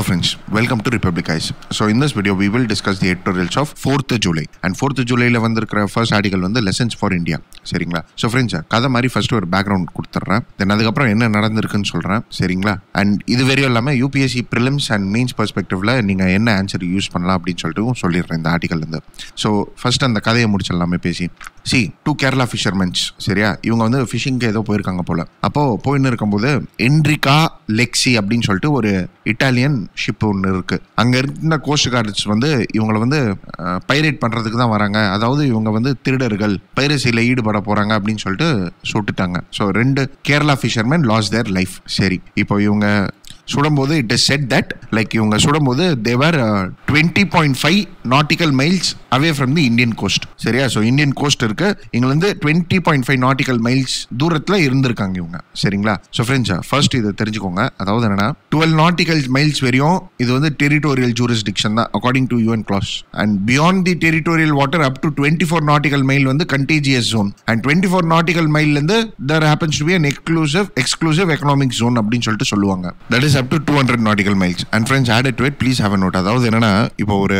Hello friends, welcome to Republic Eyes. So in this video we will discuss the of of July and and 4th ஜூலையில் வந்திருக்கிற first article வந்து lessons for India சரிங்களா so friends கதை மாதிரி first ஒரு background கொடுத்துட்றேன் தென் அதுக்கப்புறம் என்ன நடந்திருக்குன்னு சொல்கிறேன் சரிங்களா அண்ட் இது வரையும் இல்லாமல் யூபிஎஸ்சி ப்ரிலிம்ஸ் அண்ட் மீன்ஸ் பர்ஸ்பெக்டிவ்ல நீங்கள் என்ன ஆன்சர் யூஸ் பண்ணலாம் அப்படின்னு சொல்லிட்டு சொல்லிடுறேன் இந்த ஆர்டிகல் இருந்து ஸோ ஃபர்ஸ்ட் அந்த கதையை முடிச்சிடலாமே பேசி சி டூ கேரளா ஃபிஷர்மென்ஸ் சரியா இவங்க வந்து ஃபிஷிங்க்கு ஏதோ போயிருக்காங்க போல் அப்போது போயின்னு இருக்கும்போது என்ரிகா லெக்ஸி அப்படின்னு சொல்லிட்டு ஒரு இட்டாலியன் ஷிப் ஒன்று இருக்குது அங்கே இருந்த கோஸ்ட் கார்ட்ஸ் வந்து இவங்களை வந்து பைரேட் பண்ணுறதுக்கு தான் வராங்க அதாவது இவங்க வந்து திருடர்கள் பைரசியில் ஈடுபட போகிறாங்க அப்படின்னு சொல்லிட்டு சுட்டுட்டாங்க ஸோ ரெண்டு Kerala fishermen lost their life சரி இப்போ இவங்க சுடும்போது it is said that like இவங்க சுடும்போது they were twenty point five nautical miles away from the Indian coast சரியா ஸோ இந்தியன் கோஸ்ட் இருக்கு இங்கிலிருந்து twenty point five nautical miles தூரத்தில் இருந்திருக்காங்க இவங்க சரிங்களா ஸோ ஃப்ரெண்ட்ஸ் ஃபர்ஸ்ட் இதை தெரிஞ்சுக்கோங்க அதாவது என்னன்னா டுவெல் நாட்டிக்கல் மைல்ஸ் வரையும் இது வந்து டெரிட்டோரியல் ஜூரிஸ்டிக்ஷன் தான் according to UNCLOS and beyond the territorial water up to twenty four nautical mile வந்து contiguous zone and twenty four nautical மைல்லேருந்து there happens to be an exclusive exclusive economic zone அப்படின்னு சொல்லிட்டு சொல்லுவாங்க that is up to two hundred nautical miles and friends add it wait please have note அதாவது என்னன்னா இப்போ ஒரு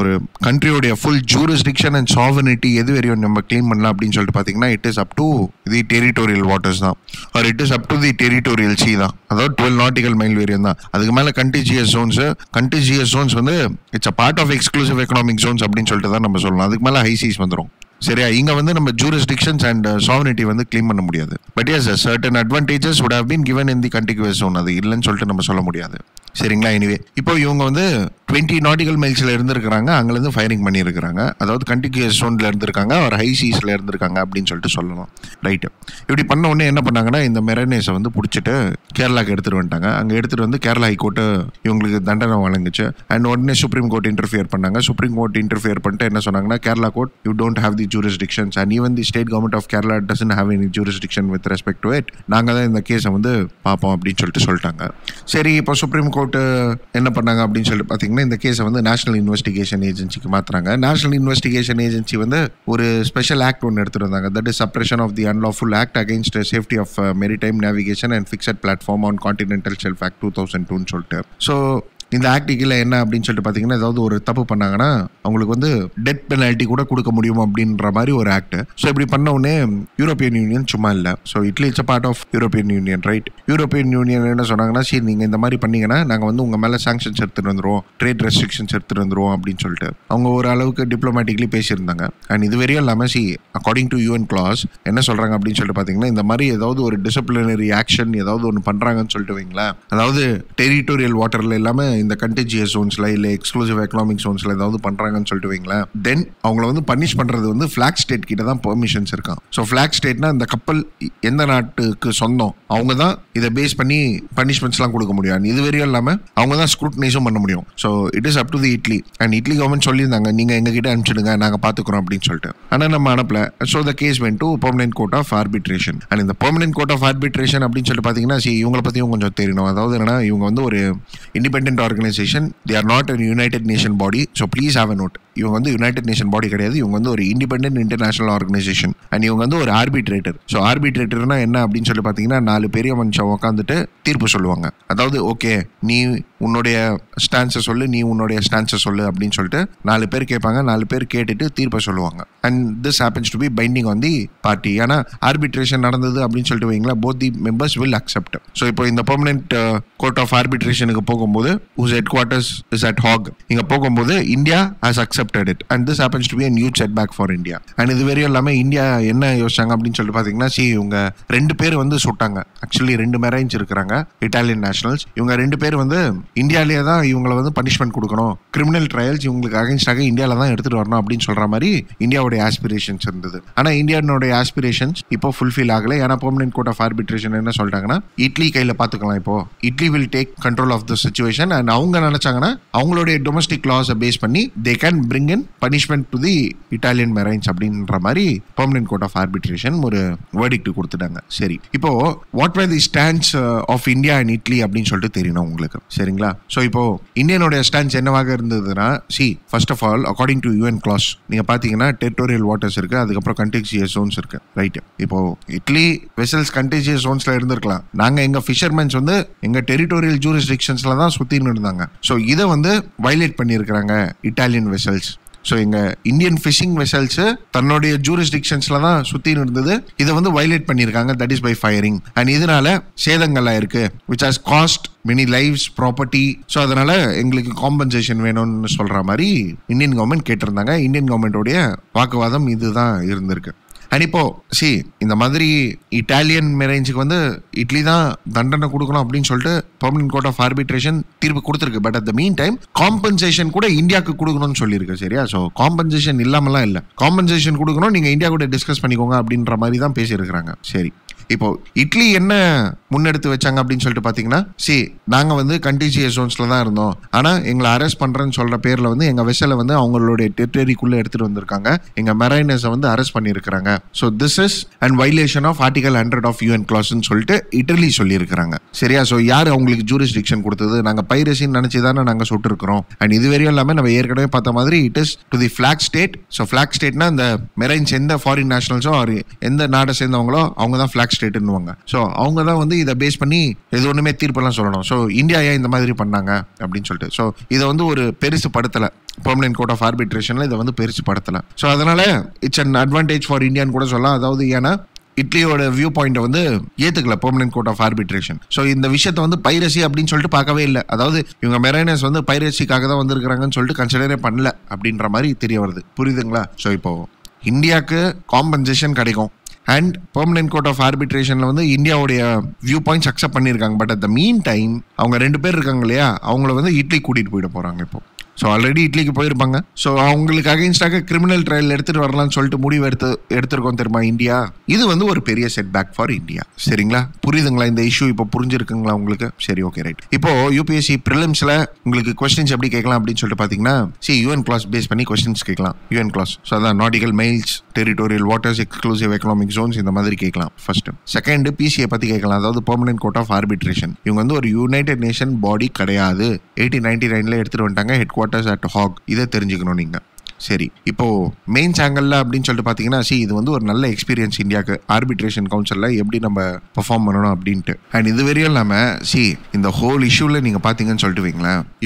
ஒரு கண்ட்ரியோடைய ஃபுல் ஜூரிஸ்டிக்ஷன் அண்ட் சாவனிட்டி எது வரையும் நம்ம கிளீன் பண்ணலாம் அப்படின்னு சொல்லிட்டு பார்த்தீங்கன்னா it is up to the territorial waters தான் or it is up to the territorial sea தான் அதாவது டுவெல் நாட்டிகல் மைல் வரையும் தான் அதுக்கு மேலே கண்டிஜியஸ் ஜோன்ஸ் கண்டிஜியஸ் ஜோன்ஸ் வந்து it's a part of exclusive economic zones அப்படின்னு சொல்லிட்டு தான் நம்ம சொல்லணும் அதுக்கு மேலே ஹைசீஸ் வந்துடும் சரியா இங்க வந்து நம்ம ஜூரிஸ்டிக்ஷன்ஸ் அண்ட் சாவனிட்டி வந்து கிளீம் பண்ண முடியாது but as certain advantages would have been given in the contiguous zone அது இல்லைன்னு சொல்லிட்டு நம்ம சொல்ல முடியாது சரிங்களா எனிவே இப்போ இவங்க வந்து டுவெண்ட்டி நாட்டிகல் மைல்ஸில் இருந்திருக்கிறாங்க அங்கேருந்து ஃபயரிங் பண்ணியிருக்கிறாங்க அதாவது கண்டிகுவஸ் ஜோனில் இருந்திருக்காங்க ஒரு ஹை சீஸில் இருந்திருக்காங்க அப்படின்னு சொல்லிட்டு சொல்லலாம் ரைட்டு இப்படி பண்ண உடனே என்ன பண்ணாங்கன்னா இந்த மெரனேஸை வந்து பிடிச்சிட்டு கேரளாக்கு எடுத்துகிட்டு வந்துட்டாங்க அங்கே எடுத்துகிட்டு வந்து கேரளா ஹைகோர்ட்டு இவங்களுக்கு தண்டனை வழங்குச்சு அண்ட் உடனே சுப்ரீம் கோர்ட் இன்டர்ஃபியர் பண்ணாங்க சுப்ரீம் கோர்ட் இன்டர்ஃபியர் பண்ணிட்டு என்ன சொன்னாங்கன்னா Kerala court you don't have the jurisdictions and even the state government of Kerala doesn't have any jurisdiction with respect to it நாங்கள் தான் இந்த கேஸை வந்து பார்ப்போம் அப்படின்னு சொல்லிட்டு சொல்லிட்டாங்க சரி இப்போ சுப்ரீம் கோர்ட்டு என்ன பண்ணாங்க அப்படின்னு சொல்லிட்டு பார்த்தீங்கன்னா இந்த கேஸை வந்து நேஷனல் இன்வெஸ்டிகேஷன் ஏஜென்சிக்கு மாற்றுறாங்க நேஷனல் இன்வெஸ்டிகேஷன் ஏஜென்சி வந்து ஒரு ஸ்பெஷல் ஆக்ட் ஒன்று எடுத்துருந்தாங்க that is suppression of the unlawful act against safety of maritime navigation and fixed platform on continental shelf act two thousand டூன்னு சொல்லிட்டு ஸோ இந்த ஆக்ட் கீழே என்ன அப்படின்னு சொல்லிட்டு பார்த்தீங்கன்னா ஏதாவது ஒரு தப்பு பண்ணாங்கன்னா அவங்களுக்கு வந்து டெத் பெனால்ட்டி கூட கொடுக்க முடியும் அப்படின்ற மாதிரி ஒரு ஆக்ட் ஸோ இப்படி பண்ணவுடனே யூரோப்பியன் யூனியன் சும்மா இல்லை so Italy it's a part of European Union right European Union என்ன சொன்னாங்கன்னா சரி நீங்கள் இந்த மாதிரி பண்ணீங்கன்னா நாங்கள் வந்து உங்கள் மேலே சாங்ஷன்ஸ் எடுத்துகிட்டு வந்துடுவோம் ட்ரேட் ரெஸ்ட்ரிக்ஷன்ஸ் எடுத்துகிட்டு வந்துடுவோம் அப்படின்னு சொல்லிட்டு அவங்க ஒரு அளவுக்கு டிப்ளமேட்டிக்லி பேசியிருந்தாங்க அண்ட் இது வரையும் இல்லாமல் see according to UNCLOS என்ன சொல்கிறாங்க அப்படின்னு சொல்லிட்டு பார்த்தீங்கன்னா இந்த மாதிரி ஏதாவது ஒரு டிசிப்ளினரி ஆக்ஷன் ஏதாவது ஒன்று பண்ணுறாங்கன்னு சொல்லிட்டு வைங்களேன் அதாவது டெரிட்டோரியல் வாட்டரில் எல்லாமே இந்த கண்டிஜியஸ் ஜோன்ஸ்ல இல்லை எக்ஸ்க்ளூசிவ் எக்கனாமிக் ஜோன்ஸ்ல ஏதாவது பண்ணுறாங்கன்னு சொல்லிட்டு வைங்களா தென் அவங்கள வந்து பனிஷ் பண்ணுறது வந்து ஃப்ளாக் ஸ்டேட் கிட்ட தான் பெர்மிஷன்ஸ் இருக்கான் ஸோ ஃப்ளாக் ஸ்டேட்னா இந்த கப்பல் எந்த நாட்டுக்கு சொந்தம் அவங்க தான் இதை பேஸ் பண்ணி பனிஷ்மெண்ட்ஸ்லாம் கொடுக்க முடியும் இது வரையும் இல்லாமல் அவங்க தான் ஸ்க்ரூட்டனைஸும் பண்ண முடியும் so it is up to the Italy and Italy government சொல்லியிருந்தாங்க நீங்கள் எங்ககிட்ட அனுப்பிச்சிடுங்க நாங்கள் பார்த்துக்குறோம் அப்படின்னு சொல்லிட்டு ஆனால் நம்ம அனுப்பல so the case went to permanent court of arbitration and இந்த பெர்மனன்ட் கோர்ட் ஆஃப் ஆர்பிட்ரேஷன் அப்படின்னு சொல்லிட்டு பார்த்தீங்கன்னா சரி இவங்களை பற்றியும் கொஞ்சம் தெரியணும் அதாவது என்னன்னா இவங்க வந்து ஒரு independent organization. They are not a United Nation body. So please have a note. இவங்க வந்து யுனைடெட் நேஷன் பாடி கிடையாது இவங்க வந்து ஒரு இண்டிபெண்ட் இன்டர்நேஷனல் ஆர்கனைசேஷன் அண்ட் இவங்க வந்து ஒரு ஆர்பிட்ரேட்டர் ஸோ ஆர்பிட்ரேட்டர்னா என்ன அப்படின்னு சொல்லி பார்த்தீங்கன்னா நாலு பெரிய மனுஷன் உட்காந்துட்டு தீர்ப்பு சொல்லுவாங்க அதாவது ஓகே நீ உன்னுடைய ஸ்டான்ஸை சொல்லு நீ உன்னுடைய ஸ்டான்ஸை சொல்லு அப்படின்னு சொல்லிட்டு நாலு பேர் கேட்பாங்க நாலு பேர் கேட்டுட்டு தீர்ப்பை சொல்லுவாங்க and this happens to be binding on the party ஏன்னா ஆர்பிட்ரேஷன் நடந்தது அப்படின்னு சொல்லிட்டு வைங்களா both the members will accept so இப்போ இந்த பெர்மனெண்ட் கோர்ட் ஆஃப் ஆர்பிட்ரேஷனுக்கு போகும்போது whose headquarters is at Hague இங்கே போகும்போது India has accept accepted it and this happens to be a new setback for India and இது வரையும் எல்லாமே India என்ன யோசிச்சாங்க அப்படின்னு சொல்லிட்டு பார்த்தீங்கன்னா சி இவங்க ரெண்டு பேர் வந்து சுட்டாங்க ஆக்சுவலி ரெண்டு மேரேஜ் இருக்கிறாங்க இட்டாலியன் நேஷனல்ஸ் இவங்க ரெண்டு பேர் வந்து இந்தியாலேயே தான் இவங்களை வந்து பனிஷ்மெண்ட் கொடுக்கணும் கிரிமினல் ட்ரையல்ஸ் இவங்களுக்கு அகேன்ஸ்டாக இந்தியாவில் தான் எடுத்துகிட்டு வரணும் அப்படின்னு சொல்கிற மாதிரி இந்தியாவுடைய ஆஸ்பிரேஷன்ஸ் இருந்தது ஆனால் இந்தியானுடைய ஆஸ்பிரேஷன்ஸ் இப்போ ஃபுல்ஃபில் ஆகலை ஏன்னா பெர்மனெண்ட் கோர்ட் ஆஃப் ஆர்பிட்ரேஷன் என்ன சொல்லிட்டாங்கன்னா இட்லி கையில் பார்த்துக்கலாம் இப்போ Italy will take control of the situation and அவங்க நினச்சாங்கன்னா அவங்களுடைய டொமஸ்டிக் லாஸை பேஸ் பண்ணி they can bring in punishment to the Italian marines அப்படின்ற மாதிரி பெர்மனன்ட் கோர்ட் ஆஃப் ஆர்பிட்ரேஷன் ஒரு வேர்டிக்ட் கொடுத்துட்டாங்க சரி இப்போ what were the stands of India and Italy அப்படின்னு சொல்லிட்டு தெரியணும் உங்களுக்கு சரிங்களா ஸோ இப்போ இந்தியனுடைய ஸ்டாண்ட்ஸ் என்னவாக இருந்ததுன்னா see first of all according to UNCLOS நீங்க பாத்தீங்கன்னா டெரிட்டோரியல் வாட்டர்ஸ் இருக்கு அதுக்கப்புறம் கண்டிஜியஸ் ஜோன்ஸ் இருக்கு ரைட் இப்போ இட்லி வெசல்ஸ் கண்டிஜியஸ் ஜோன்ஸ்ல இருந்திருக்கலாம் நாங்க எங்க ஃபிஷர்மென்ஸ் வந்து எங்க டெரிட்டோரியல் ஜூரிஸ்டிக்ஷன்ஸ்ல தான் சுத்தின்னு இருந்தாங்க ஸோ இதை வந்து வயலேட் பண்ணியிருக்கிறாங்க இட்டாலியன் வெசல்ஸ் ஸோ எங்கள் இந்தியன் ஃபிஷிங் வெசல்ஸு தன்னுடைய ஜூரிஸ்டிக்ஷன்ஸில் தான் சுற்றின்னு இருந்தது இதை வந்து வைலேட் பண்ணியிருக்காங்க that is by firing and இதனால சேதங்கள் ஆயிருக்கு which has cost many lives property so அதனால் எங்களுக்கு காம்பன்சேஷன் வேணும்னு சொல்கிற மாதிரி இந்தியன் கவர்மெண்ட் கேட்டிருந்தாங்க இந்தியன் கவர்மெண்ட்டோடைய வாக்குவாதம் இதுதான் இருந்திருக்கு அண்ட் இப்போ சி இந்த மாதிரி இட்டாலியன் மேரேஞ்சுக்கு வந்து இட்லி தான் தண்டனை கொடுக்கணும் அப்படின்னு சொல்லிட்டு பெர்மனன்ட் கோர்ட் ஆஃப் ஆர்பிட்ரேஷன் தீர்ப்பு கொடுத்துருக்கு but at the mean time compensation கூட இந்தியாவுக்கு கொடுக்கணும்னு சொல்லியிருக்கு சரியா ஸோ காம்பன்சேஷன் இல்லாமலாம் இல்லை காம்பன்சேஷன் கொடுக்கணும் நீங்கள் இந்தியா கூட டிஸ்கஸ் பண்ணிக்கோங்க அப்படின்ற மாதிரி தான் பேசியிருக்கிறாங்க சரி இப்போ இட்லி என்ன முன்னெடுத்து வச்சாங்க அப்படின்னு சொல்லிட்டு பார்த்தீங்கன்னா சி நாங்கள் வந்து கண்டிஜியஸ் ஜோன்ஸில் தான் இருந்தோம் ஆனால் எங்களை அரெஸ்ட் பண்ணுறேன்னு சொல்கிற பேரில் வந்து எங்கள் வெசலை வந்து அவங்களுடைய டெரிட்டரிக்குள்ளே எடுத்துகிட்டு வந்திருக்காங்க எங்கள் மெரைனஸை வந்து அரெஸ்ட் பண்ணியிருக்கிறாங்க so this is and violation of article hundred of UN கிளாஸ்ன்னு சொல்லிட்டு இட்டலி சொல்லியிருக்கிறாங்க சரியா ஸோ யார் அவங்களுக்கு ஜூரிஸ்டிக்ஷன் கொடுத்தது நாங்கள் பைரசின்னு நினச்சி தானே நாங்கள் சுட்டுருக்கிறோம் அண்ட் இது இல்லாமல் நம்ம ஏற்கனவே பார்த்த மாதிரி it is to the flag state so flag ஸ்டேட்னா இந்த மெரைன்ஸ் எந்த ஃபாரின் நேஷனல்ஸோ எந்த நாடை சேர்ந்தவங்களோ அவங்க தான் ஃபிளாக் ஸ்டேட்டுன்னுவாங்க ஸோ அவங்க தான் வந்து இதை பேஸ் பண்ணி எது ஒன்றுமே தீர்ப்பெல்லாம் சொல்லணும் ஸோ இந்தியா ஏன் இந்த மாதிரி பண்ணாங்க அப்படின்னு சொல்லிட்டு ஸோ இதை வந்து ஒரு பெருசு படுத்தலை பெர்மனன்ட் கோர்ட் ஆஃப் ஆர்பிட்ரேஷனில் இதை வந்து பெருசு படுத்தலை ஸோ அதனால் இட்ஸ் அன் அட்வான்டேஜ் ஃபார் இந்தியான்னு கூட சொல்லலாம் அதாவது ஏன்னா இட்லியோட வியூ பாயிண்ட்டை வந்து ஏற்றுக்கல permanent court of arbitration so இந்த விஷயத்த வந்து பைரசி அப்படின்னு சொல்லிட்டு பார்க்கவே இல்லை அதாவது இவங்க மெரைனஸ் வந்து பைரசிக்காக தான் வந்திருக்கிறாங்கன்னு சொல்லிட்டு கன்சிடரே பண்ணல அப்படின்ற மாதிரி தெரிய வருது புரியுதுங்களா ஸோ இப்போ இந்தியாவுக்கு காம்பன்சேஷன் கிடைக்கும் அண்ட் பெர்மனன்ட் கோர்ட் ஆஃப் ஆர்பிட்ரேஷனில் வந்து இந்தியாவுடைய வியூ பாயிண்ட்ஸ் அக்செப்ட் பண்ணியிருக்காங்க but at the mean time அவங்க ரெண்டு பேர் இருக்காங்க இல்லையா அவங்கள வந்து இட்லி கூட்டிகிட்டு போயிட போகிறாங்க இப்போ ஸோ ஆல்ரெடி இட்லிக்கு போயிருப்பாங்க ஸோ அவங்களுக்கு அகைன்ஸ்டாக கிரிமினல் ட்ரையல் எடுத்துகிட்டு வரலாம்னு சொல்லிட்டு முடிவு எடுத்து எடுத்திருக்கோம் தெரியுமா இந்தியா இது வந்து ஒரு பெரிய செட் பேக் ஃபார் இந்தியா சரிங்களா புரியுதுங்களா இந்த இஷ்யூ இப்போ புரிஞ்சிருக்குங்களா உங்களுக்கு சரி ஓகே ரைட் இப்போ யூபிஎஸ்சி ப்ரிலிம்ஸில் உங்களுக்கு கொஸ்டின்ஸ் எப்படி கேட்கலாம் அப்படின்னு சொல்லிட்டு பார்த்தீங்கன்னா சி யூஎன் கிளாஸ் பேஸ் பண்ணி கொஸ்டின்ஸ் கேட்கலாம் யூஎன் கிளாஸ் ஸோ அதான் nautical miles territorial waters exclusive economic zones இந்த மாதிரி கேட்கலாம் ஃபர்ஸ்ட் செகண்ட் பிசிஏ பற்றி கேட்கலாம் அதாவது பெர்மனன்ட் கோர்ட் ஆஃப் ஆர்பிட்ரேஷன் இவங்க வந்து ஒரு யுனைடெட் நேஷன் பாடி கிடையாது எயிட்டீன் நைன்டி நைன்ல எடுத்துகிட்டு வந்துட்டாங்க ஹெட் வாட் அட் ஹாக் இதை தெரிஞ்சுக்கணும் நீங்கள் சரி இப்போ மெயின் சேங்கல்ல அப்படின்னு சொல்லிட்டு பாத்தீங்கன்னா சி இது வந்து ஒரு நல்ல எக்ஸ்பீரியன்ஸ் இந்தியாக்கு ஆர்பிட்ரேஷன் கவுன்சிலில் எப்படி நம்ம பெர்ஃபார்ம் பண்ணணும் அப்படின்ட்டு அண்ட் இது வரையும் இல்லாமல் சி இந்த ஹோல் இஷ்யூவில் நீங்கள் பார்த்தீங்கன்னு சொல்லிட்டு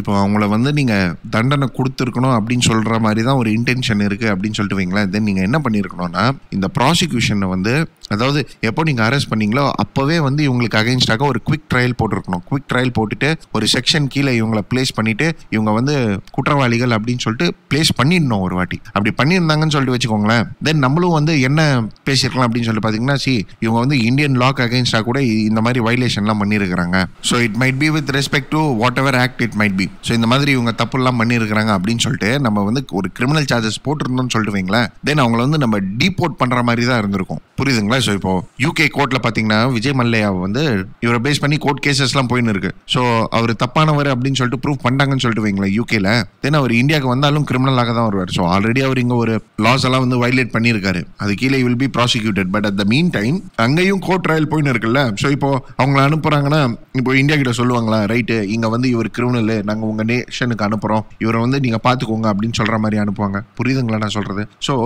இப்போ அவங்கள வந்து நீங்கள் தண்டனை கொடுத்துருக்கணும் அப்படின்னு சொல்கிற மாதிரி தான் ஒரு இன்டென்ஷன் இருக்குது அப்படின்னு சொல்லிட்டு வைங்களேன் தென் நீங்கள் என்ன பண்ணிருக்கணும்னா இந்த ப்ராசிக்யூஷனை வந்து அதாவது எப்போ நீங்கள் அரெஸ்ட் பண்ணீங்களோ அப்போவே வந்து இவங்களுக்கு அகைன்ஸ்டாக ஒரு குவிக் ட்ரையல் போட்டிருக்கணும் குவிக் ட்ரையல் போட்டுட்டு ஒரு செக்ஷன் கீழே இவங்களை பிளேஸ் பண்ணிவிட்டு இவங்க வந்து குற்றவாளிகள் அப்படின்னு சொல்லிட்டு பிளேஸ் பண்ணிடணும் ஒரு வாட்டி அப்படி பண்ணியிருந்தாங்கன்னு சொல்லிட்டு வச்சுக்கோங்களேன் தென் நம்மளும் வந்து என்ன பேசியிருக்கலாம் அப்படின்னு சொல்லிட்டு பார்த்தீங்கன்னா சி இவங்க வந்து இந்தியன் லாக் அகேன்ஸ்டாக கூட இந்த மாதிரி வைலேஷன்லாம் பண்ணியிருக்கிறாங்க so it might be with respect to whatever act it might be so இந்த மாதிரி இவங்க தப்புலாம் பண்ணியிருக்கிறாங்க அப்படின்னு சொல்லிட்டு நம்ம வந்து ஒரு கிரிமினல் சார்ஜஸ் போட்டிருந்தோம்னு சொல்லிட்டு வைங்களேன் தென் அவங்கள வந்து நம்ம டீபோர்ட் பண்ணுற மாதிரி தான் இருந்திருக்கும் புரியுதுங்களா ஸோ இப்போ யூகே கோர்ட்டில் பார்த்தீங்கன்னா விஜய் மல்லையா வந்து இவரை பேஸ் பண்ணி கோர்ட் கேசஸ்லாம் போயின்னு இருக்கு ஸோ அவர் தப்பானவர் அப்படின்னு சொல்லிட்டு ப்ரூவ் பண்ணாங்கன்னு சொல்லிட்டு வைங்களேன் யூகேல தென் அவர் இந்தியாவுக்கு வந்தாலும் கிரிமினலாக தான் வருவார் போகிறார் ஸோ ஆல்ரெடி அவர் இங்கே ஒரு லாஸ் எல்லாம் வந்து வயலேட் பண்ணியிருக்காரு அது கீழே will be prosecuted but at the mean time அங்கேயும் கோர்ட் ட்ரையல் போயின்னு இருக்குல்ல ஸோ இப்போ அவங்கள அனுப்புகிறாங்கன்னா இப்போ இந்தியா கிட்ட சொல்லுவாங்களா ரைட்டு இங்கே வந்து இவர் கிரிமினல் நாங்கள் உங்கள் நேஷனுக்கு அனுப்புகிறோம் இவரை வந்து நீங்கள் பார்த்துக்கோங்க அப்படின்னு சொல்கிற மாதிரி அனுப்புவாங்க புரியுதுங்களா நான் சொல்கிறது ஸோ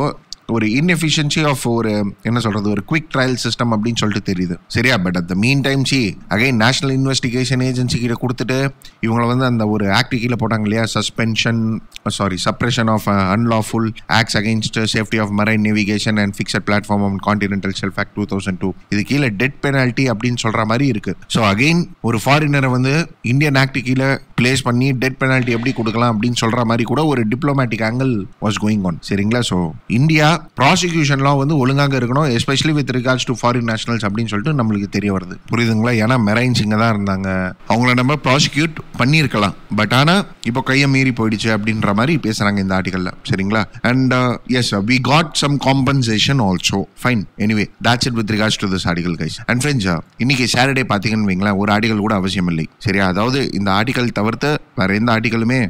ஒரு இன்எஃபிஷியன்சி ஆஃப் ஒரு என்ன சொல்கிறது ஒரு குவிக் ட்ரையல் சிஸ்டம் அப்படின்னு சொல்லிட்டு தெரியுது சரியா but at the mean time see again National Investigation Agency கிட்ட கொடுத்துட்டு இவங்களை வந்து அந்த ஒரு ஆக்ட் கீழே போட்டாங்க இல்லையா suspension sorry suppression of unlawful acts against safety of marine navigation and fixed platform on continental shelf act two thousand two இது கீழே டெட் பெனால்ட்டி அப்படின்னு சொல்கிற மாதிரி இருக்குது ஸோ அகைன் ஒரு ஃபாரினரை வந்து இந்தியன் ஆக்ட் கீழே பிளேஸ் பண்ணி டெட் பெனால்ட்டி எப்படி கொடுக்கலாம் அப்படின்னு சொல்கிற மாதிரி கூட ஒரு diplomatic angle was going on சரிங்களா ஸோ இந்தியா ப்ராசிக்யூஷன்லாம் வந்து ஒழுங்காக இருக்கணும் especially with regards to foreign nationals அப்படின்னு சொல்லிட்டு நம்மளுக்கு தெரிய வருது புரியுதுங்களா ஏன்னா மெரைன்ஸ் இங்கே தான் இருந்தாங்க அவங்கள நம்ம ப்ராசிக்யூட் பண்ணியிருக்கலாம் பட் ஆனால் இப்போ கையை மீறி போயிடுச்சு அப்படின்ற மாதிரி பேசுகிறாங்க இந்த ஆர்டிகலில் சரிங்களா and as we got some compensation also fine anyway that's it with regards to this article guys and friends இன்னைக்கு சாட்டர்டே பார்த்தீங்கன்னு வைங்களேன் ஒரு ஆர்டிகல் கூட அவசியம் இல்லை சரியா அதாவது இந்த ஆர்டிகல் தவிர்த்து வேற எந்த ஆர்டிக்கலுமே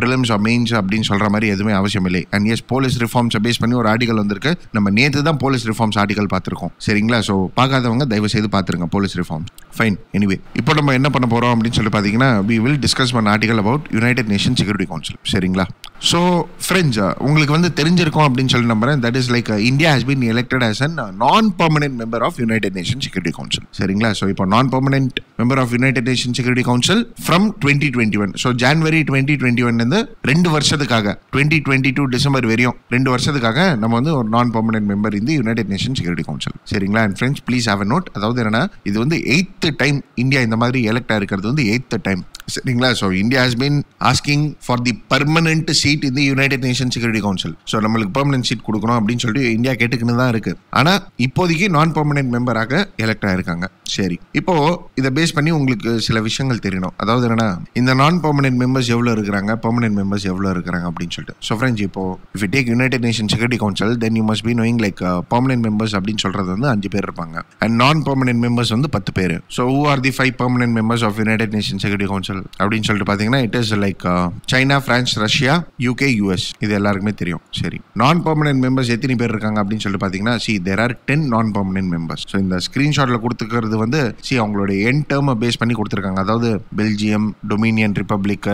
ப்ரிலிம்ஸ் மெயின்ஸ் அப்படின்னு சொல்கிற மாதிரி எதுவுமே அவசியம் இல்லை அண்ட் எஸ் போலீஸ் ரிஃபார்ம்ஸை பேஸ் பண்ணி ஒரு ஆர்டிகல் ஆர்டிகல் வந்திருக்கு நம்ம நேற்று தான் போலீஸ் ரிஃபார்ம்ஸ் ஆர்டிகல் பார்த்துருக்கோம் சரிங்களா ஸோ பார்க்காதவங்க தயவு செய்து பார்த்துருங்க போலீஸ் ரிஃபார்ம் ஃபைன் எனிவே இப்போ நம்ம என்ன பண்ண போகிறோம் அப்படின்னு சொல்லி பார்த்தீங்கன்னா வி வில் டிஸ்கஸ் பண்ண article about United Nation security Council சரிங்களா ஸோ ஃப்ரெஞ்ச் uh, உங்களுக்கு வந்து தெரிஞ்சிருக்கும் அப்படின்னு சொல்லி நம்புறேன் that is like India has been elected as an non permanent member of United Nation security Council சரிங்களா ஸோ இப்போ non permanent member of United Nation security Council from twenty twenty one so January twenty twenty ஒன்லேருந்து ரெண்டு வருஷத்துக்காக twenty twenty two December வரையும் ரெண்டு வருஷத்துக்காக நம்ம வந்து ஒரு நான் பர்மனெண்ட் மெம்பர் இந்த யுனைடெட் நேஷன் செக்யூரிட்டி கவுன்சில் சரிங்களா and friends please have a note அதாவது என்னன்னா இது வந்து எயித்து டைம் இந்தியா இந்த மாதிரி எலெக்ட் இருக்கிறது வந்து எயித்து டைம் சரிங்களா so India has been asking for the permanent see seat இந்த United Nation security Council so நம்மளுக்கு பெர்மனன்ட் சீட் கொடுக்கணும் அப்படின்னு சொல்லிட்டு இந்தியா கேட்டுக்கின்னு தான் இருக்கு ஆனால் இப்போதைக்கு நான் பெர்மனன்ட் மெம்பராக எலெக்ட் ஆயிருக்காங்க சரி இப்போ இதை பேஸ் பண்ணி உங்களுக்கு சில விஷயங்கள் தெரியணும் அதாவது என்னன்னா இந்த நான் பெர்மனன்ட் மெம்பர்ஸ் எவ்வளோ இருக்கிறாங்க பெர்மனன்ட் மெம்பர்ஸ் எவ்வளோ இருக்கிறாங்க அப்படின்னு சொல்லிட்டு ஸோ ஃப்ரெண்ட்ஸ் இப்போ if take United Nation security Council then you must be knowing like permanent members அப்படின்னு சொல்றது வந்து அஞ்சு பேர் இருப்பாங்க அண்ட் நான் பெர்மனன்ட் மெம்பர்ஸ் வந்து பத்து பேர் so who are the five permanent members of United Nation security Council அப்படின்னு சொல்லிட்டு பார்த்தீங்கன்னா it is like China France Russia UK US இது எல்லாருக்குமே தெரியும் சரி நான் பர்மனன்ட் மெம்பர்ஸ் எத்தனை பேர் இருக்காங்க அப்படின்னு சொல்லிட்டு பார்த்தீங்கன்னா see there are ten non permanent members so இந்த ஸ்க்ரீன்ஷாட்டில் கொடுத்துக்கிறது வந்து சி அவங்களுடைய என் டேர்மை பேஸ் பண்ணி கொடுத்துருக்காங்க அதாவது Belgium Dominican Republic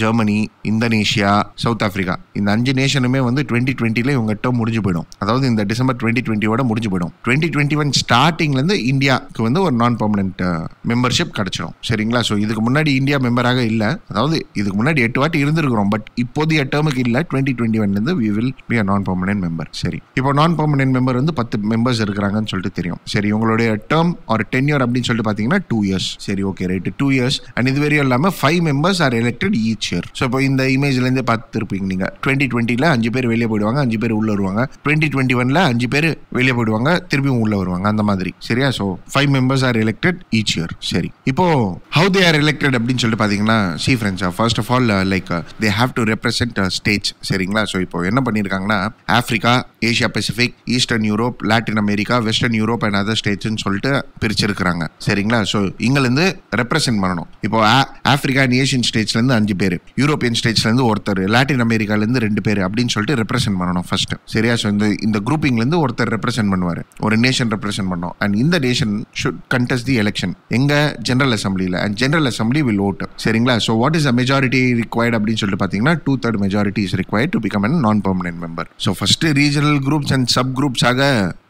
Germany Indonesia South Africa இந்த அஞ்சு நேஷனுமே வந்து டுவெண்ட்டி டுவெண்ட்டில இவங்க டேர்ம் முடிஞ்சு போயிடும் அதாவது இந்த டிசம்பர் டுவெண்ட்டி டுவெண்ட்டியோட முடிஞ்சு போயிடும் டுவெண்ட்டி டுவெண்ட்டி ஒன் ஸ்டார்டிங்லேருந்து இந்தியாவுக்கு வந்து ஒரு நான் பர்மனென்ட் மெம்பர்ஷிப் கிடச்சிடும் சரிங்களா ஸோ இதுக்கு முன்னாடி இந்தியா மெம்பராக இல்லை அதாவது இதுக்கு முன்னாடி எட்டு வாட்டி இருந்திருக்கிறோம் பட் இப்போது டேர்முக்கு இல்லை டுவெண்ட்டி டுவெண்ட்டி ஒன்லேருந்து we will be a non permanent member சரி இப்போ நான் பர்மனென்ட் மெம்பர் வந்து பத்து மெம்பர்ஸ் இருக்கிறாங்கன்னு சொல்லிட்டு தெரியும் சரி உங்களுடைய டேர்ம் ஒரு டென் இயர் அப்படின்னு சொல்லிட்டு பார்த்தீங்கன்னா டூ இயர்ஸ் சரி okay right two years and இது வரையும் இல்லாமல் five members are elected each year so இப்போ இந்த இமேஜ்லேருந்தே பார்த்துருப்பீங்க நீங்கள் டுவெண்ட்டி டுவெண்ட்டியில் அஞ்சு பேர் வெளியே போயிடுவாங்க அஞ்சு பேர் உள்ளே வருவாங்க டுவெண்ட்டி டுவெண்ட்டி ஒனில் அஞ்சு பேர் வெளியே போயிடுவாங்க திருப்பியும் உள்ளே வருவாங்க அந்த மாதிரி சரியா so five members are elected each year சரி இப்போ ஹவு தே ஆர் எலெக்டட் அப்படின்னு சொல்லிட்டு பார்த்தீங்கன்னா சி ஃப்ரெண்ட்ஸா first of all like they have to represent stage சரிங்களா ஸோ இப்போ என்ன பண்ணியிருக்காங்கன்னா Africa Asia Pacific Eastern Europe Latin America Western Europe and other ஸ்டேட்ஸ்ன்னு சொல்லிட்டு பிரிச்சிருக்கிறாங்க சரிங்களா ஸோ இங்கிலேருந்து ரெப்ரசென்ட் பண்ணணும் இப்போ ஆஃப்ரிக்கா அண்ட் ஏஷியன் ஸ்டேட்ஸ்லேருந்து அஞ்சு பேர் யூரோப்பியன் ஸ்டேட்ஸ்லேருந்து ஒருத்தர் லாட்டின் அமெரிக்காலேருந்து ரெண்டு பேர் அப்படின்னு சொல்லிட்டு ரெப்ரசென்ட் பண்ணணும் ஃபர்ஸ்ட் சரியா ஸோ இந்த இந்த குரூப்பிங்லேருந்து ஒருத்தர் ரெப்ரசென்ட் பண்ணுவார் ஒரு நேஷன் ரெப்ரசென்ட் பண்ணோம் அண்ட் இந்த nation should contest the election எங்க ஜென்ரல் அசம்பிளியில் and general assembly will vote சரிங்களா so what is a majority required அப்படின்னு சொல்லிட்டு பார்த்தீங்கன்னா two third majority is required to become and non permanent member so first regional groups and sub ஆக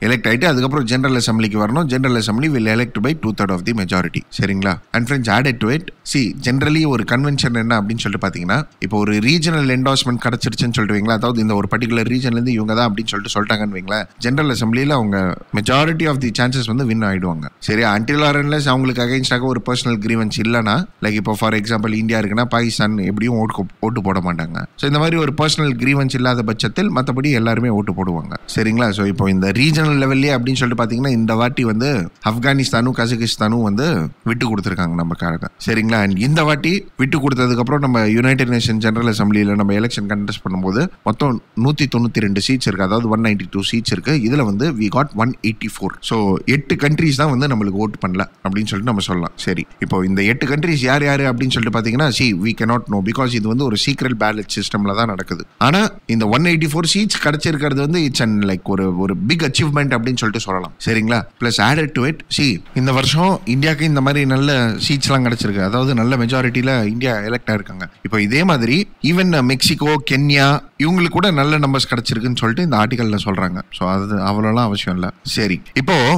elect ஆகிட்டு அதுக்கப்புறம் general அசம்பிளிக்கு வரணும் general assembly will elect by two third of the majority சரிங்களா and friends add to it see generally ஒரு convention என்ன அப்படின்னு சொல்லிட்டு பார்த்தீங்கன்னா இப்போ ஒரு ரீஜனல் என்டோஸ்மெண்ட் கிடச்சிருச்சுன்னு சொல்லிட்டுவீங்களா அதாவது இந்த ஒரு பர்டிகுலர் ரீஜன்லேருந்து இவங்க தான் அப்படின்னு சொல்லிட்டு சொல்லிட்டாங்கன்னு வைங்களேன் ஜென்ரல் அசம்பிளியில் அவங்க மெஜாரிட்டி ஆஃப் தி சான்சஸ் வந்து வின் ஆகிடுவாங்க சரி அன்டில் ஆர் அவங்களுக்கு அகைன்ஸ்டாக ஒரு பர்சனல் கிரீவன்ஸ் இல்லைனா லைக் இப்போ ஃபார் எக்ஸாம்பிள் இந்தியா இருக்குன்னா பாகிஸ்தான் எப்படியும் ஓட்டு ஓட்டு போட மாட்டாங்க ஸோ இந்த மாதிரி ஒரு பர்சனல் கிரீவன்ஸ் இல்லாத பட்சத்தில் மற்றபடி எல்லாருமே ஓட்டு போடுவாங்க சரிங்களா ஸோ இப்போ இந்த ரீஜனல் லெவல்லே அப்படின்னு சொல்லிட்டு பார்த்தீங்கன்னா இந்த வாட்டி வந்து ஆப்கானிஸ்தானும் கசகிஸ்தானும் வந்து விட்டு கொடுத்துருக்காங்க நமக்காக சரிங்களா அண்ட் இந்த வாட்டி விட்டு கொடுத்ததுக்கப்புறம் நம்ம யுனைடெட் நேஷன் ஜெனரல் அசம்பிளியில் நம்ம எலெக்ஷன் கண்டெஸ்ட் பண்ணும்போது மொத்தம் நூற்றி தொண்ணூற்றி ரெண்டு சீட்ஸ் இருக்குது அதாவது ஒன் நைன்டி டூ சீட்ஸ் இருக்குது இதில் வந்து we got one eighty four so எட்டு கண்ட்ரிஸ் தான் வந்து நம்மளுக்கு ஓட் பண்ணல அப்படின்னு சொல்லிட்டு நம்ம சொல்லலாம் சரி இப்போ இந்த எட்டு கண்ட்ரிஸ் யார் யார் அப்படின்னு சொல்லிட்டு பார்த்தீங்கன்னா சி வி கே நாட் நோ பிகாஸ் இது வந்து ஒரு சீக்ரெட் பேலட் சிஸ்டம் சிஸ்டமில் தான் நடக்குது ஆனால் இந்த ஒன் எயிட்டி ஃபோர் சீட்ஸ் கிடச்சிருக்கிறது வந்து இட்ஸ் அண்ட் லைக் ஒரு ஒரு பிக் அச்சீவ்மெண்ட் அப்படின்னு சொல்லிட்டு சொல்லலாம் சரிங்களா plus added to it see இந்த வருஷம் இந்தியாவுக்கு இந்த மாதிரி நல்ல சீட்ஸ்லாம் கிடச்சிருக்கு அதாவது நல்ல மெஜாரிட்டியில் இந்தியா எலெக்ட் ஆயிருக்காங்க இப்போ இதே மாதிரி ஈவன் மெக்சிகோ கென்யா இவங்களுக்கு கூட நல்ல நம்பர்ஸ் கிடச்சிருக்குன்னு சொல்லிட்டு இந்த ஆர்டிகல்ல சொல்கிறாங்க ஸோ அது அவ்வளோலாம் அவசியம் இல்லை சரி இப்போது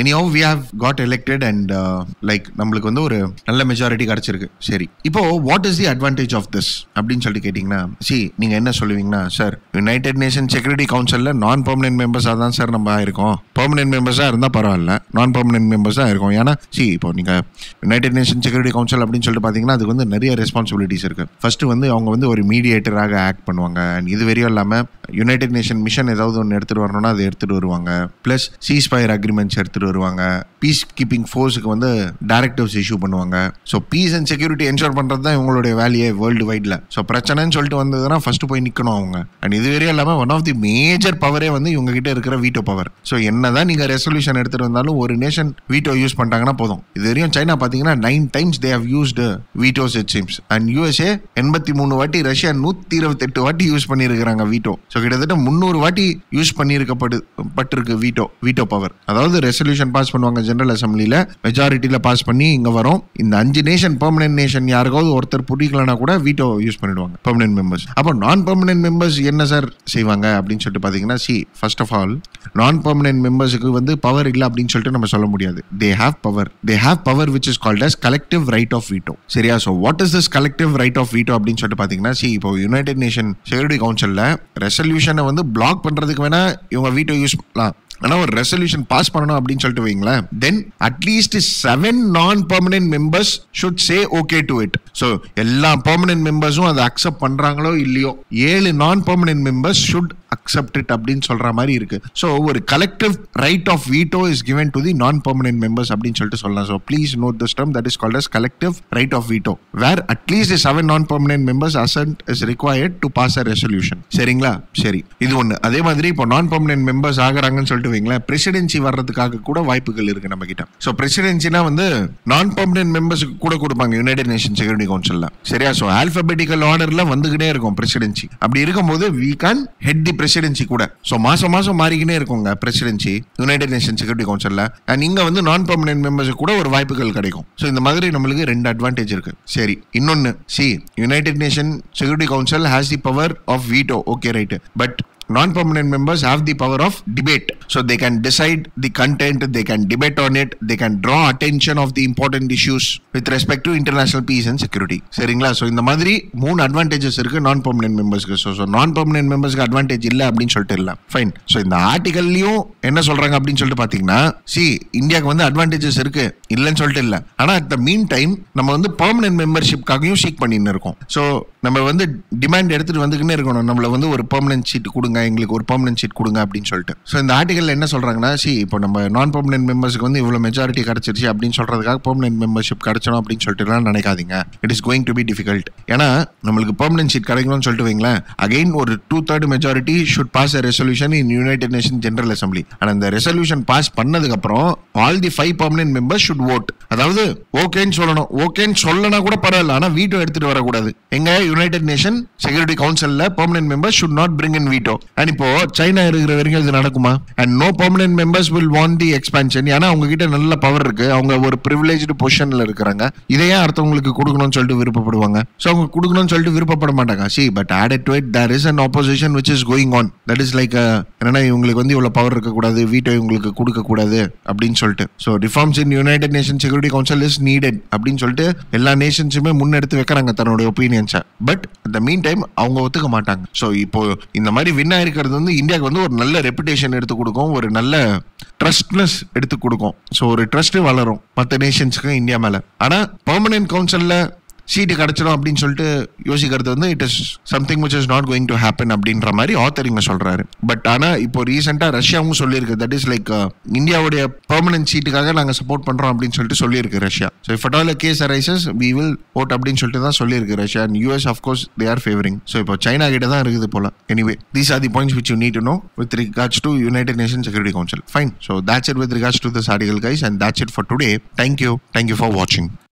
எனியாவும் we have got elected and like நம்மளுக்கு வந்து ஒரு நல்ல மெஜாரிட்டி கிடச்சிருக்கு சரி இப்போ what is the advantage of this அப்படின்னு சொல்லிட்டு கேட்டிங்கன்னா சி நீங்கள் என்ன சொல்லுவீங்கன்னா சார் யுனைடெட் நேஷன் செக்யூரிட்டி கவுன்சிலில் நான் பர்மனென்ட் மெம்பர்ஸாக தான் சார் நம்ம இருக்கோம் பர்மனென்ட் மெம்பர்ஸாக இருந்தால் பரவாயில்ல நான் பர்மனென்ட் மெம்பர்ஸ் தான் இருக்கும் ஏன்னா சி இப்போ நீங்கள் யுனைடெட் நேஷன் செக்யூரிட்டி கவுன்சில் அப்படின்னு சொல்லிட்டு பார்த்தீங்கன்னா அதுக்கு வந்து நிறைய ரெஸ்பான்சிபிலிட்டிஸ் இருக்குது ஃபஸ்ட்டு வந்து அவங்க வந்து ஒரு மீடியேட்டராக ஆக்ட் பண்ணுவாங்க அண்ட் இது வரையும் இல்லாமல் யுனைடெட் நேஷன் மிஷன் ஏதாவது ஒன்று எடுத்துகிட்டு வரணும்னா அதை எடுத்துகிட்டு வருவாங்க ப்ளஸ் ஃபயர் அக்ரிமெண்ட்ஸ் எடுத்துகிட்டு எடுத்துகிட்டு வருவாங்க பீஸ் கீப்பிங் ஃபோர்ஸுக்கு வந்து டைரக்டிவ்ஸ் இஷ்யூ பண்ணுவாங்க so peace and security ensure பண்ணுறது தான் இவங்களுடைய வேலையே வேர்ல்டு வைடில் ஸோ பிரச்சனைன்னு சொல்லிட்டு வந்ததுன்னா ஃபஸ்ட்டு போய் நிற்கணும் அவங்க அண்ட் இது வரையும் இல்லாமல் ஒன் ஆஃப் தி மேஜர் பவரே வந்து இவங்ககிட்ட இருக்கிற வீட்டோ பவர் ஸோ என்ன தான் நீங்கள் ரெசல்யூஷன் எடுத்துகிட்டு வந்தாலும் ஒரு நேஷன் வீட்டோ யூஸ் பண்ணிட்டாங்கன்னா போதும் இது வரையும் சைனா பார்த்தீங்கன்னா nine times they have used vetos it seems and USA எண்பத்தி மூணு வாட்டி ரஷ்யா நூற்றி இருபத்தெட்டு வாட்டி யூஸ் பண்ணியிருக்கிறாங்க வீட்டோ ஸோ கிட்டத்தட்ட முந்நூறு வாட்டி யூஸ் பண்ணியிருக்கப்பட்டு பட்டிருக்கு வீட்டோ வீட்டோ பவர் அதாவது ரெசல்யூஷன் ரெசல்யூஷன் பாஸ் பண்ணுவாங்க ஜெனரல் அசம்பிளியில் மெஜாரிட்டியில் பாஸ் பண்ணி இங்கே வரும் இந்த அஞ்சு நேஷன் பெர்மனன்ட் நேஷன் யாருக்காவது ஒருத்தர் பிடிக்கலனா கூட வீட்டோ யூஸ் பண்ணிடுவாங்க பெர்மனன்ட் மெம்பர்ஸ் அப்போ நான் பெர்மனன்ட் மெம்பர்ஸ் என்ன சார் செய்வாங்க அப்படின்னு சொல்லிட்டு பார்த்தீங்கன்னா see first of all non permanent மெம்பர்ஸுக்கு வந்து பவர் இல்லை அப்படின்னு சொல்லிட்டு நம்ம சொல்ல முடியாது they have power they have power which is called as collective right of veto சரியா so what is this collective right of veto அப்படின்னு சொல்லிட்டு பார்த்தீங்கன்னா சி இப்போ யுனைடெட் நேஷன் செக்யூரிட்டி கவுன்சிலில் ரெசல்யூஷனை வந்து பிளாக் பண்ணுறதுக்கு வேணால் இவங்க வீட்டோ யூஸ் பண்ணலாம் ஆனால் ஒரு ரெசல்யூஷன் பாஸ் பண்ணணும் அப்படின்னு சொல்லிட்டு வைங்களேன் then at least seven non permanent members should say okay to it so எல்லா பெர்மனென்ட் மெம்பர்ஸும் அதை அக்செப்ட் பண்ணுறாங்களோ இல்லையோ ஏழு non permanent members should accept it அப்படின்னு சொல்ற மாதிரி இருக்கு ஸோ ஒரு collective right of veto is given to the non permanent members அப்படின்னு சொல்லிட்டு சொல்லலாம் so please note this term that is called as collective right of veto where at least seven non permanent members அசன்ட் is required to pass a resolution சரிங்களா சரி இது ஒன்று அதே மாதிரி இப்போ நான் பெர்மனென்ட் மெம்பர்ஸ் ஆகிறாங்கன்னு சொல்லிட்டு வைங்களேன் பிரசிடென்சி வர்றதுக்காக கூட வாய்ப்புகள் இருக்கு நம்ம கிட்ட ஸோ பிரசிடென்சினா வந்து நான் பெர்மனென்ட் மெம்பர்ஸுக்கு கூட கொடுப்பாங்க யுனைடெட் நேஷன் செக்யூரிட்டி செக்யூரிட்டி கவுன்சிலில் சரியா ஸோ ஆல்பபெட்டிக்கல் ஆர்டரில் வந்துக்கிட்டே இருக்கும் பிரசிடென்சி அப்படி இருக்கும்போது we can head the presidency கூட ஸோ மாதம் மாதம் மாறிக்கிட்டே இருக்குங்க பிரசிடென்சி யுனைடெட் நேஷன் செக்யூரிட்டி கவுன்சிலில் அண்ட் இங்கே வந்து நான் பர்மனெண்ட் மெம்பர்ஸ் கூட ஒரு வாய்ப்புகள் கிடைக்கும் ஸோ இந்த மாதிரி நம்மளுக்கு ரெண்டு அட்வான்டேஜ் இருக்கு சரி இன்னொன்று see United Nation security council has the power of veto okay right but non permanent members have the power of debate so they can decide the content they can debate on it they can draw attention of the important issues with respect to international peace and security சரிங்களா so இந்த மாதிரி மூணு advantages இருக்கு non permanent மெம்பர்ஸ்க்கு so so non permanent மெம்பர்ஸ்க்கு advantage இல்லை அப்படின்னு சொல்லிட்டு இல்லை ஃபைன் ஸோ இந்த ஆர்டிகல்லையும் என்ன சொல்றாங்க அப்படின்னு சொல்லிட்டு பார்த்தீங்கன்னா சி இந்தியாவுக்கு வந்து அட்வான்டேஜஸ் இருக்கு இல்லைன்னு சொல்லிட்டு இல்லை ஆனால் அட் த மீன் டைம் நம்ம வந்து பெர்மனன்ட் மெம்பர்ஷிப்காகவும் சீக் பண்ணின்னு இருக்கோம் ஸோ நம்ம வந்து டிமாண்ட் எடுத்துட்டு வந்துக்கின்னே இருக்கணும் நம்மளை வந்து ஒரு பெர்மனன்ட் சீட்டு கொடுங்க கொடுங்க எங்களுக்கு ஒரு பர்மனன்ட் சீட் கொடுங்க அப்படின்னு சொல்லிட்டு ஸோ இந்த ஆர்டிகல் என்ன சொல்கிறாங்கன்னா சி இப்போ நம்ம நான் பர்மனன்ட் மெம்பர்ஸுக்கு வந்து இவ்வளோ மெஜாரிட்டி கிடச்சிருச்சு அப்படின்னு சொல்கிறதுக்காக பர்மனன்ட் மெம்பர்ஷிப் கிடச்சணும் அப்படின்னு சொல்லிட்டுலாம் நினைக்காதீங்க it is going to be difficult ஏன்னா நம்மளுக்கு பர்மனன்ட் சீட் கிடைக்கணும்னு சொல்லிட்டு வைங்களேன் அகைன் ஒரு two third majority should pass a resolution in United Nation general assembly ஆனால் இந்த ரெசல்யூஷன் பாஸ் பண்ணதுக்கப்புறம் all the five permanent members should vote அதாவது ஓகேன்னு சொல்லணும் ஓகேன்னு சொல்லனா கூட பரவாயில்ல ஆனால் வீட்டோ எடுத்துட்டு வரக்கூடாது எங்க யுனைடெட் நேஷன் செக்யூரிட்டி கவுன்சிலில் permanent members should not bring in veto and இப்போ சைனா இருக்கிற வரைக்கும் இது நடக்குமா and no permanent members will want the expansion ஏன்னா அவங்க கிட்ட நல்ல பவர் இருக்கு அவங்க ஒரு ப்ரிவிலேஜ்டு பொசிஷன்ல இருக்கிறாங்க இதையே அடுத்தவங்களுக்கு கொடுக்கணும்னு சொல்லிட்டு விருப்பப்படுவாங்க ஸோ அவங்க கொடுக்கணும்னு சொல்லிட்டு விருப்பப்பட மாட்டாங்க see but add to it there is an opposition which is going on that is like என்னன்னா இவங்களுக்கு வந்து இவ்வளோ பவர் இருக்கக்கூடாது வீட்டை இவங்களுக்கு கொடுக்கக்கூடாது அப்படின்னு சொல்லிட்டு so reforms in United Nation security council is needed அப்படின்னு சொல்லிட்டு எல்லா நேஷன்ஸுமே முன்னெடுத்து வைக்கிறாங்க தன்னுடைய ஒப்பீனியன்ஸை but at the mean time அவங்க ஒத்துக்க மாட்டாங்க ஸோ இப்போ இந்த மாதிரி வின்னர் ஜாயின் இருக்கிறது வந்து இந்தியாவுக்கு வந்து ஒரு நல்ல ரெப்புடேஷன் எடுத்து கொடுக்கும் ஒரு நல்ல ட்ரஸ்ட்னஸ் எடுத்து கொடுக்கும் ஸோ ஒரு ட்ரஸ்ட்டு வளரும் மற்ற நேஷன்ஸுக்கும் இந்தியா மேலே ஆனால் பர்மனென்ட் கவுன்சிலில் சீட்டு கிடச்சிடும் அப்படின்னு சொல்லிட்டு யோசிக்கிறது வந்து it is something which is not going to happen அப்படின்ற மாதிரி ஆத்தர் இங்கே சொல்கிறாரு பட் ஆனால் இப்போ ரீசெண்டாக ரஷ்யாவும் சொல்லியிருக்கு தட் இஸ் லைக் இந்தியாவுடைய பர்மனென்ட் சீட்டுக்காக நாங்கள் சப்போர்ட் பண்ணுறோம் அப்படின்னு சொல்லிட்டு சொல்லியிருக்கு Russia so if at all case arises we will vote அப்படின்னு சொல்லிட்டு தான் சொல்லியிருக்கு Russia and US of course they are favouring so இப்போ சைனா கிட்ட தான் இருக்குது போல anyway these are the points which you need to know with regards to United Nation security council fine so that's it with regards to this article guys and that's it for today thank you thank you for வாட்சிங்